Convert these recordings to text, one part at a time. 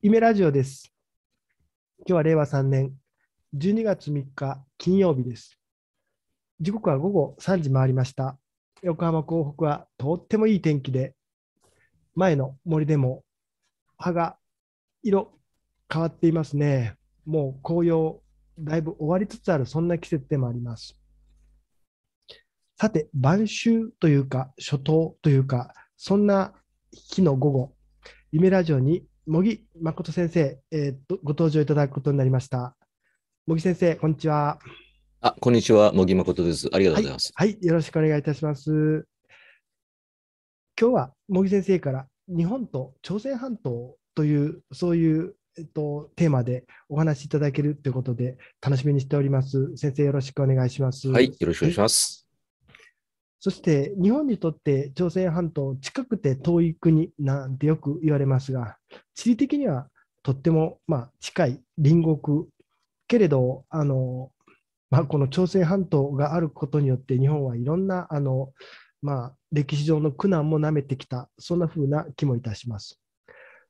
イメラジオです。今日は令和3年12月3日金曜日です。時刻は午後3時回りました。横浜港北はとってもいい天気で、前の森でも葉が色変わっていますね。もう紅葉だいぶ終わりつつあるそんな季節でもあります。さて、晩秋というか、初冬というか、そんな日の午後、夢ラジオに茂木誠先生、えーと、ご登場いただくことになりました。茂木先生、こんにちは。あ、こんにちは、茂木誠です。ありがとうございます、はい。はい、よろしくお願いいたします。今日は茂木先生から日本と朝鮮半島というそういう、えっと、テーマでお話しいただけるということで楽しみにしております。先生よろしくお願いします。はい、よろしくお願いします。そして日本にとって朝鮮半島近くて遠い国なんてよく言われますが地理的にはとってもまあ近い隣国けれどあの、まあ、この朝鮮半島があることによって日本はいろんなあの、まあ、歴史上の苦難もなめてきたそんな風な気もいたします。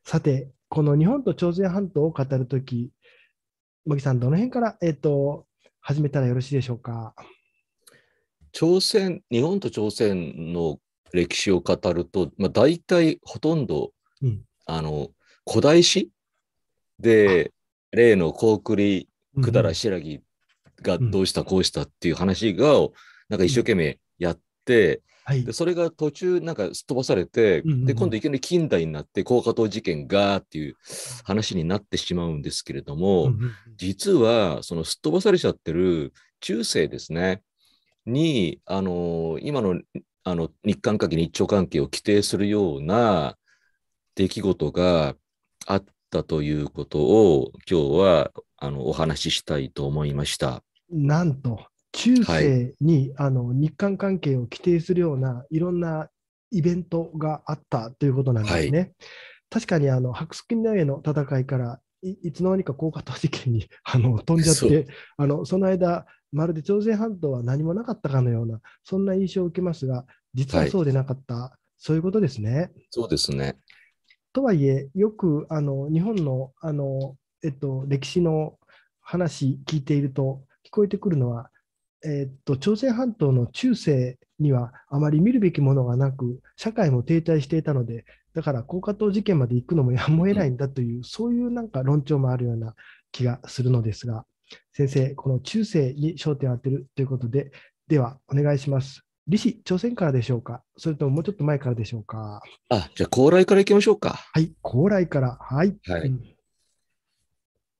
さてこの日本と朝鮮半島を語るとき茂木さんどの辺から、えーと始めたらよろしいでしょうか。朝鮮、日本と朝鮮の歴史を語ると、まあ、大体ほとんど、うん、あの古代史で例の高麗百済新羅がどうしたこうしたっていう話が、なんか一生懸命やって、はい、でそれが途中なんかすっ飛ばされて、うんうん、で今度いきなり近代になって高加藤事件がっていう話になってしまうんですけれども、うんうん、実はそのすっ飛ばされちゃってる中世ですねに、あの今のあの日韓関係、日朝関係を規定するような出来事があったということを、今日はあのお話ししたいと思いました。なんと、中世に、はい、あの日韓関係を規定するようないろんなイベントがあったということなんですね。はい、確かにあの白石のへの戦いからいつの間にか高架化事件にあの飛んじゃって、そあのその間、まるで朝鮮半島は何もなかったかのような、そんな印象を受けますが、実はそうでなかった、はい、そういうことですね。そうですねとはいえ、よくあの日本のあの、えっと、歴史の話聞いていると、聞こえてくるのは、えっと、朝鮮半島の中世にはあまり見るべきものがなく、社会も停滞していたので、だから高架塔事件まで行くのもやむを得ないんだという、そういうなんか論調もあるような気がするのですが。先生、この中世に焦点を当てるということで、ではお願いします。李氏、朝鮮からでしょうかそれとももうちょっと前からでしょうかあ、じゃあ高麗からいきましょうか。はい、高麗から。はい。はい、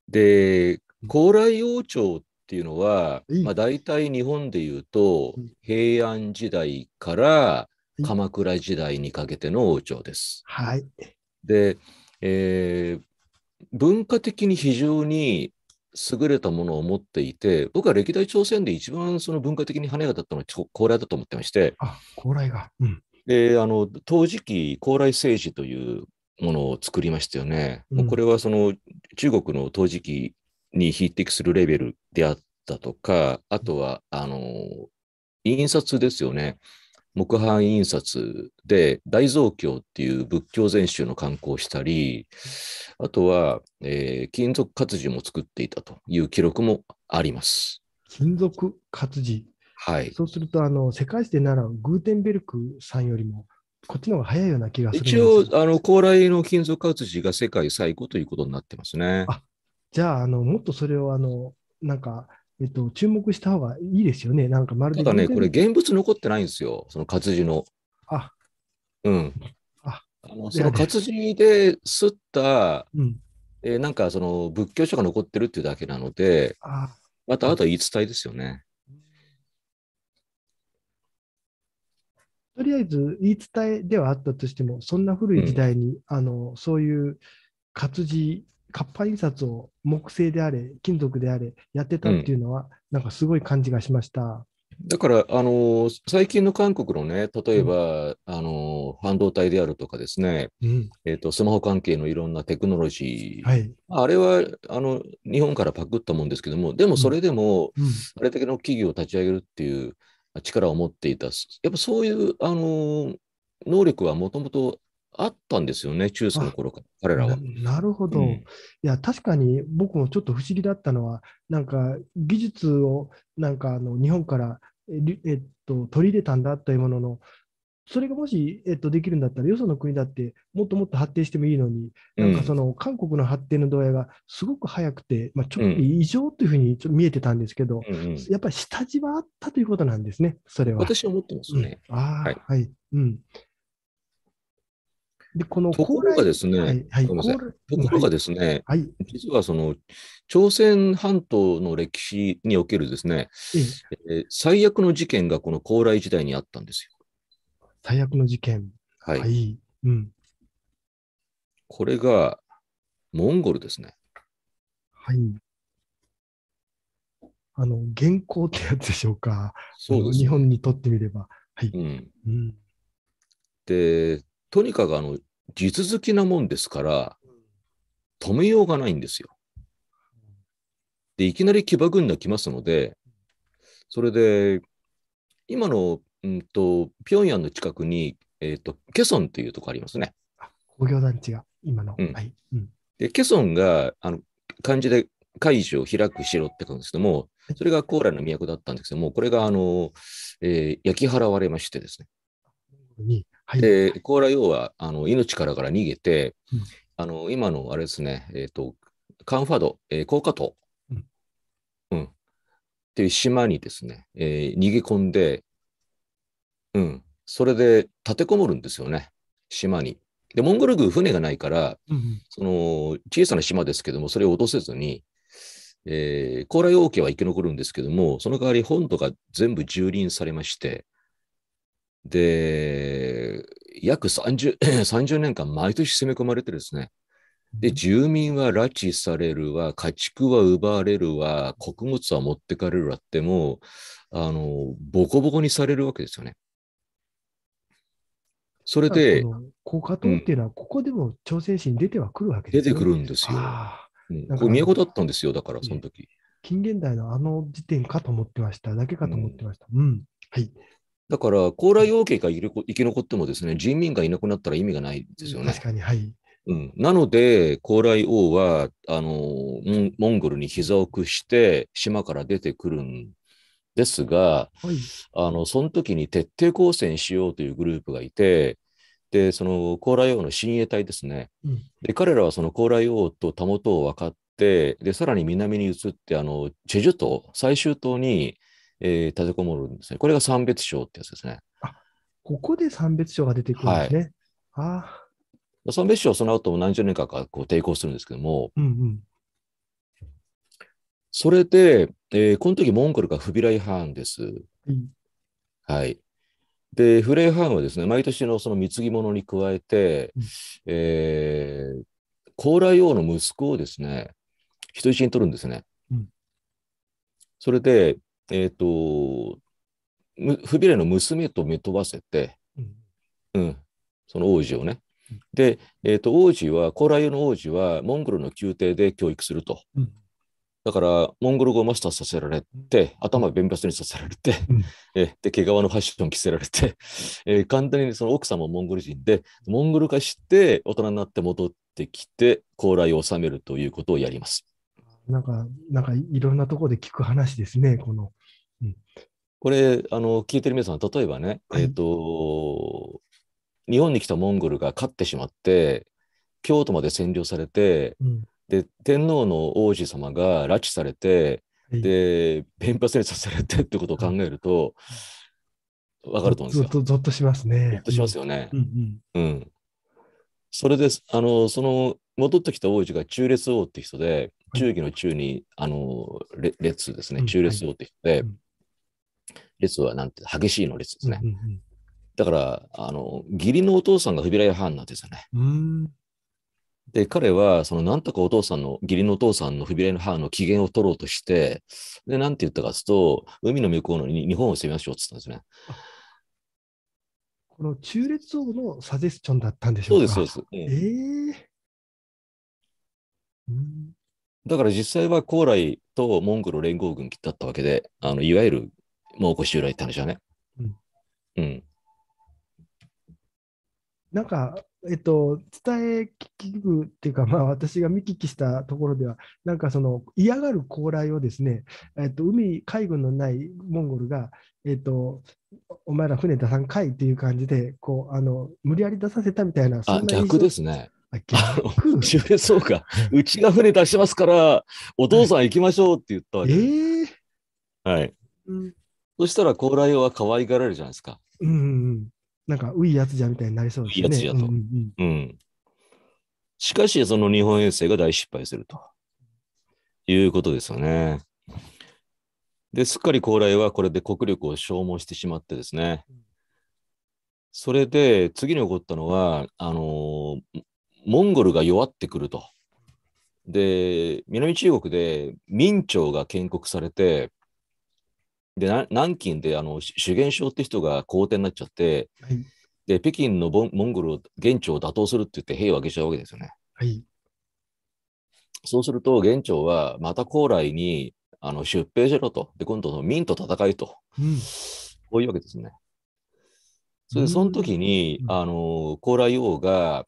で、高麗王朝っていうのは、うん、まあ、大体日本でいうと、うん、平安時代から鎌倉時代にかけての王朝です。はい。で、えー、文化的に非常に優れたものを持っていて、僕は歴代朝鮮で一番その文化的に華やかだったのは高麗だと思ってまして、あ高麗が、うん、であの陶磁器高麗政治というものを作りましたよね。うん、もうこれはその中国の陶磁器に匹敵するレベルであったとか、あとはあの印刷ですよね。木版印刷で大蔵経っていう仏教全集の刊行をしたり、あとは、えー、金属活字も作っていたという記録もあります。金属活字はい。そうすると、あの、世界史で習うグーテンベルクさんよりも、こっちの方が早いような気がする一応、あの、高麗の金属活字が世界最古ということになってますね。あじゃあ、あの、もっとそれを、あの、なんか、えっと、注目した方がいいですよね。なんかまるで。ただね、これ現物残ってないんですよ。その活字の。あ、うん。あ、あのその活字で刷った、うん、えー、なんかその仏教書が残ってるっていうだけなので、あまたあとは言い伝えですよね。とりあえず言い伝えではあったとしても、そんな古い時代に、うん、あのそういう活字活版印刷を木製であれ、金属であれ、やってたっていうのは、うん、なんかすごい感じがしました。だから、あの最近の韓国のね、例えば、うん、あの半導体であるとかですね、うん、えーと、スマホ関係のいろんなテクノロジー、はい、あれはあの日本からパクったもんですけども、でもそれでも、うん、あれだけの企業を立ち上げるっていう力を持っていた、やっぱそういうあの能力はもともとあったんですよね、中世の頃から、彼らはな。なるほど、うん、いや、確かに僕もちょっと不思議だったのは、なんか技術をなんかあの日本からえっと、取り入れたんだというものの、それがもし、えっと、できるんだったら、よその国だってもっともっと発展してもいいのに、なんかその韓国の発展の度合いがすごく早くて、まあ、ちょっと異常というふうにちょ見えてたんですけど、うんうん、やっぱり下地はあったということなんですね、それは。私は思ってますね。うん、ああ、はい、はい、うん。で、このところがですね、はいはい、ところがですね、はい、実はその朝鮮半島の歴史におけるですね、えー、最悪の事件がこの高麗時代にあったんですよ。最悪の事件。はい。はい、うん、これがモンゴルですね。はい。あの、元寇ってやつでしょうか。そう、ね、日本にとってみれば。はい。うん、うんで、とにかくあの、地続きなもんですから、止めようがないんですよ。で、いきなり騎馬軍が来ますので、それで、今の、うんと、平壌の近くに、えっ、ー、と、ケソンっていうとこありますね。あ、工業団地が、今の。うん、はい。うん、で、ケソンが、あの、漢字で会議を開く城って書くんですけども、それが高麗の都だったんですけども、これが、あの、えー、焼き払われましてですね。はい、で、甲羅は要は、あの、命からから逃げて、うん、あの、今のあれですね、えっ、ー、と、カンファド、えー、高架島、うん、うん、っていう島にですね、えー、逃げ込んで、うん、それで立てこもるんですよね、島に。で、モンゴル軍、船がないから、うん、その小さな島ですけども、それを落とせずに、えー、高麗王家は生き残るんですけども、その代わり本土が全部蹂躙されまして、で、約 30, 30 年間毎年攻め込まれてですね、で、住民は拉致されるわ、家畜は奪われるわ、穀物は持ってかれるわってもあの、ボコボコにされるわけですよね。それで。効果等っていうのは、ここでも鮮市に出てはくるわけです、ね、出てくるんですよ。これ、事だったんですよ、だから、その時、近現代のあの時点かと思ってました、だけかと思ってました。うん、うん、はい。だから、高麗王家が生き残ってもですね、人民がいなくなったら意味がないですよね。確かに、はい。うん、なので、高麗王はあのモンゴルに膝を屈して島から出てくるんですが、はい、あのその時に徹底抗戦しようというグループがいて、でその高麗王の親衛隊ですね、うん、で彼らはその高麗王とたもとを分かってでさらに南に移ってあのチェジュ島最終島にえー、立てこもるんですね。これが三別症ってやつですね。あここで三別症が出てくるんですね。はい、あ三別症その後も何十年かかこう抵抗するんですけども、うんうん、それで、えー、この時モンゴルがフビライハーンです。うん、はい。で、フレイハーンはですね、毎年のその貢ぎ物に加えて、うん、えー、高麗王の息子をですね、人質に取るんですね。うん、それで、えっ、ー、と、フビレの娘と見とばせて、うん、うん、その王子をね。で、えーと、王子は、高麗の王子はモンゴルの宮廷で教育すると。うん、だから、モンゴル語をマスターさせられて、頭弁髪にさせられて、うん、えで毛皮のファッション着せられて、えー、簡単にその奥様もモンゴル人で、モンゴル化して大人になって戻ってきて、高麗を治めるということをやります。なんか、なんかいろんなところで聞く話ですね、この。うん、これあの、聞いてる皆さん、例えばね、はい、えっ、ー、と、日本に来たモンゴルが勝ってしまって、京都まで占領されて、うん、で天皇の王子様が拉致されて、はい、で弁髪にさせられてってことを考えると、はい、分かると思うんですよ。っとしますね。としますよね。うん、うんうん、それであのその戻ってきた王子が中列王って人で、忠義の忠に、あの、列ですね、中列王って言って、列はなんて、激しいの列ですね。だから、あの、義理のお父さんがフビライハンなんですよね。で、彼は、その、なんとかお父さんの、義理のお父さんのフビライハンの機嫌を取ろうとして、で、なんて言ったかっつうと、海の向こうの日本を攻めましょうって言ったんですね。この中列王のサジェスチョンだったんでしょうかそうです、そうです。ええーだから実際は高麗とモンゴル連合軍だったわけで、あのいわゆる蒙古襲来って話だね。うん。うん、なんか、えっと、伝え聞くっていうか、まあ、私が見聞きしたところでは、なんかその嫌がる高麗をですね、えっと、海、海軍のないモンゴルが、えっと、お前ら船出さんかいっていう感じでこうあの、無理やり出させたみたいな、そんな逆ですね。逆そうか。うちが船出しますから、お父さん行きましょうって言ったわけ。はえー、はい、うん、そしたら高麗は可愛がられるじゃないですか。うん、うん、なんか、ういやつじゃみたいになりそうですね。いやつじゃと。うん、うん、しかし、その日本遠征が大失敗すると。いうことですよね。で、すっかり高麗はこれで国力を消耗してしまってですね。それで、次に起こったのは、あのー、モンゴルが弱ってくると。で、南中国で明朝が建国されて、で、南京であの修験症って人が皇帝になっちゃって、はい、で、北京のモンゴルを元朝を打倒するって言って兵を挙げちゃうわけですよね。はい、そうすると、元朝はまた高麗にあの出兵しろと。で、今度の明と戦いと。うん、こういうわけですね。それで、その時に、うん、あの、高麗王が、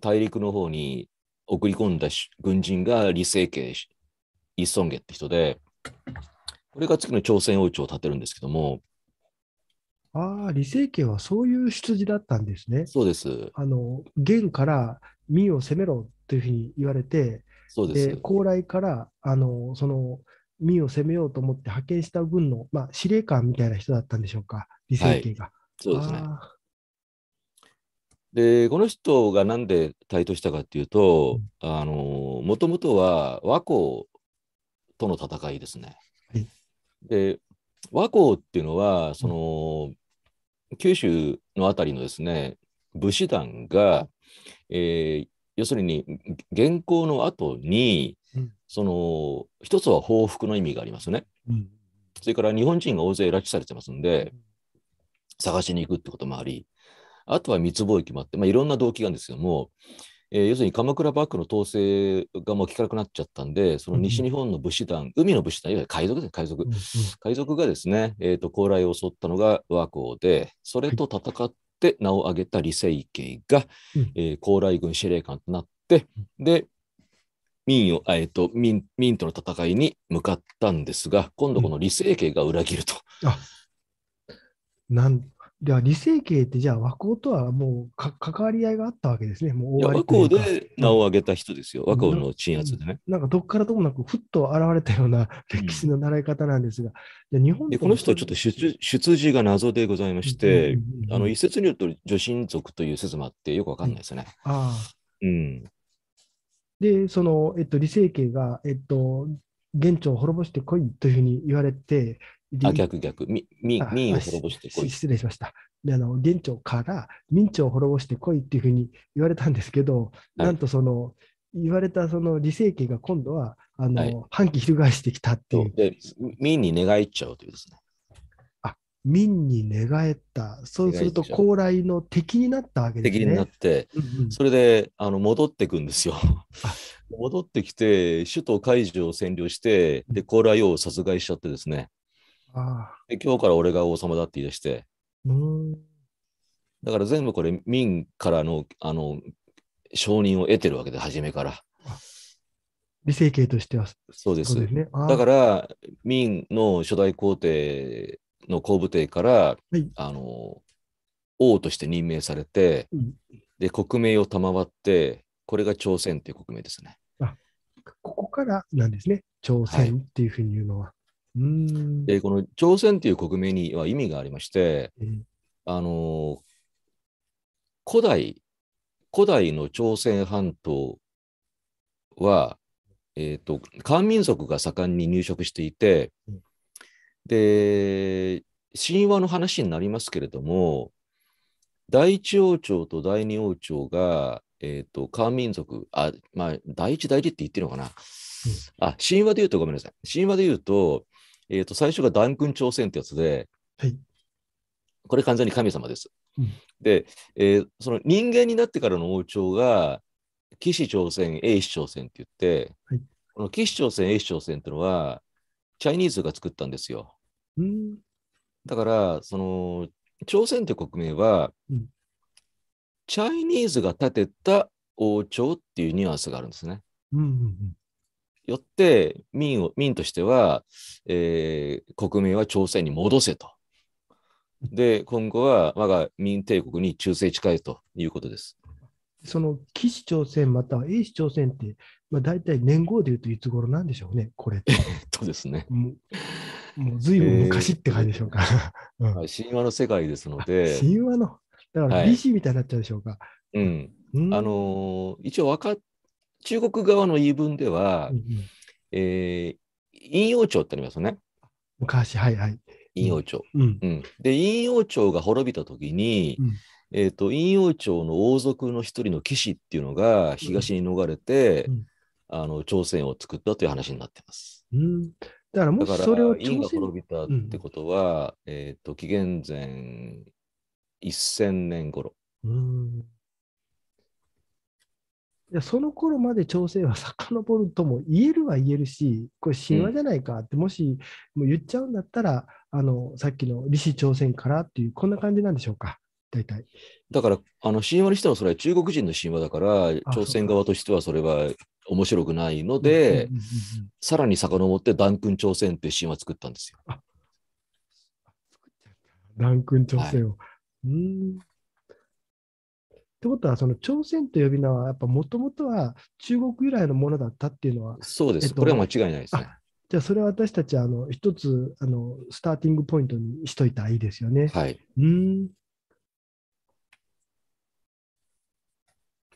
大陸の方に送り込んだ軍人が李成慶、一尊家って人で、これが次の朝鮮王朝を建てるんですけども。ああ、李成慶はそういう出自だったんですね。そうです。あの、元から民を攻めろというふうに言われて、そうです。高麗から、あの、その、民を攻めようと思って派遣した軍の、まあ、司令官みたいな人だったんでしょうか、李成慶が。はい、そうですね。でこの人がなんで台頭したかっていうともともとは和光との戦いですね。で和光っていうのはその、うん、九州の辺りのですね武士団が、えー、要するに元寇の後に、うん、その一つは報復の意味がありますね。うん、それから日本人が大勢拉致されてますんで、探しに行くってこともあり、あとは密貿易もあって、まあ、いろんな動機があるんですけども、えー、要するに鎌倉幕府の統制がもう効かなくなっちゃったんで、その西日本の武士団、うん、海の武士団、いわゆる海賊ですね、海賊。うんうん、海賊がですね、えーと、高麗を襲ったのが倭寇で、それと戦って名を挙げた李成桂が、はい、えー、高麗軍司令官となって、で、民を、えーと民民との戦いに向かったんですが、今度この李成桂が裏切ると。うん、あなんでは、理性系ってじゃあ和光とはもう関わり合いがあったわけですね。もう和光で名を上げた人ですよ、和光の鎮圧でね。なんかどっからともなくふっと現れたような歴史の習い方なんですが、うん、日本でこの人はちょっと出出自が謎でございまして、あの一説によると女神族という説もあってよくわかんないですね。あうん、で、その、えっと、理性系が、えっと、元朝を滅ぼしてこいというふうに言われて、あ、逆逆。み、民を滅ぼしてこい。失礼しました。であの元朝から明朝を滅ぼしてこいっていうふうに言われたんですけど、はい、なんとその言われたその李性刑が今度はあの、はい、反旗翻してきたっていう。で民に寝返っちゃうというですね。あ民に寝返った。そうすると高麗の敵になったわけですね。敵になって、うんうん、それであの戻ってくんですよ。戻ってきて、首都解除を占領して、で高麗王を殺害しちゃってですね。で今日から俺が王様だって言い出して、だから全部これ民からのあの承認を得てるわけで、初めから。理性系としてはそうです。ですね、だから明の初代皇帝の後部帝から、はい、あの王として任命されて、うん、で国名を賜って、これが朝鮮っていう国名ですね。あここからなんですね、朝鮮っていうふうに言うのは。はいでこの朝鮮という国名には意味がありまして、あの古代古代の朝鮮半島は、えーと、漢民族が盛んに入植していて、で神話の話になりますけれども第一王朝と第二王朝が、えーと、漢民族あ、まあ、第一第二って言ってるのかな、あ神話で言うとごめんなさい神話で言うとえっ、ー、と、最初がダン君朝鮮ってやつで、はい、これ完全に神様です。うん、で、えー、その人間になってからの王朝が、騎士朝鮮、英子朝鮮って言って、はい、この騎士朝鮮、英子朝鮮っていうのは、チャイニーズが作ったんですよ。うん、だから、その、朝鮮って国名は、うん、チャイニーズが建てた王朝っていうニュアンスがあるんですね。うんうんうん、よって民を、民としては、えー、国民は朝鮮に戻せと。で、今後は我が民帝国に忠誠誓いということです。その岸朝鮮または英氏朝鮮って、まあ、大体年号でいうといつ頃なんでしょうね、これって。えっとですね。もうもう随分昔って感じでしょうか。え ーうん、神話の世界ですので。神話の、だから BC みたいになっちゃうでしょうか。はい、うんあのー、一応分かっ中国側の言い分では、うんえー、陰陽鳥ってありますよね。昔、はいはい。陰陽町。うん、うん、で、陰陽町が滅びた時に、うん、えーと、陰陽鳥の王族の一人の騎士っていうのが東に逃れて、うん、あの朝鮮を作ったという話になってます。うんだからもしそれを陰が滅びたってことは、うん、えっ、ー、と紀元前1000年頃。うんその頃まで調整は遡るとも言えるは言えるし、これ神話じゃないかって、もしもう言っちゃうんだったら、あのさっきの李氏朝鮮からっていう、こんな感じなんでしょうか、大体。だから、あの神話にしてもそれは中国人の神話だから、朝鮮側としてはそれは面白くないので、さらに遡って、ダン君朝鮮っていう神話作ったんですよ。ダン君朝鮮を。はい、うんってことは、その朝鮮と呼び名は、やっぱもともとは中国由来のものだったっていうのは、そうです、えっと、これは間違いないですね。じゃあ、それは私たち、あの一つあの、スターティングポイントにしといたらいいですよね。はい、うん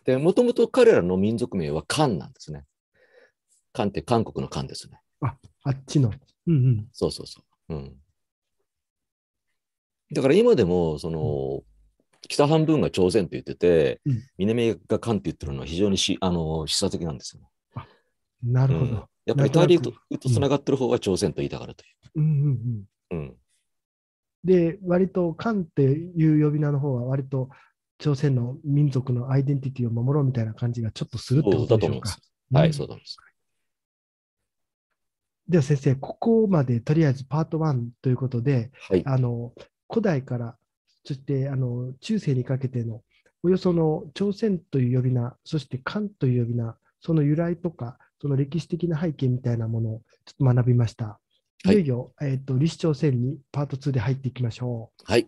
で、もともと彼らの民族名は漢なんですね。漢って韓国の漢ですね。あ、あっちの。うんうん。そうそうそう。うん。だから今でも、その、北半分が朝鮮って言ってて、うん、南が韓って言ってるのは非常にしあの示唆的なんですよ、ね。なるほど。うん、やっぱりタリとつながってる方が朝鮮と言いたがるという。で、割と韓っていう呼び名の方は割と朝鮮の民族のアイデンティティを守ろうみたいな感じがちょっとするってことでしょうか。はい、そうだと思います。では先生、ここまでとりあえずパート1ということで、はい、あの古代からそしてあの中世にかけてのおよその朝鮮という呼び名、そして漢という呼び名、その由来とか、その歴史的な背景みたいなものをちょっと学びました。いよいよ、えーと、と李氏朝鮮にパート2で入っていきましょう。はい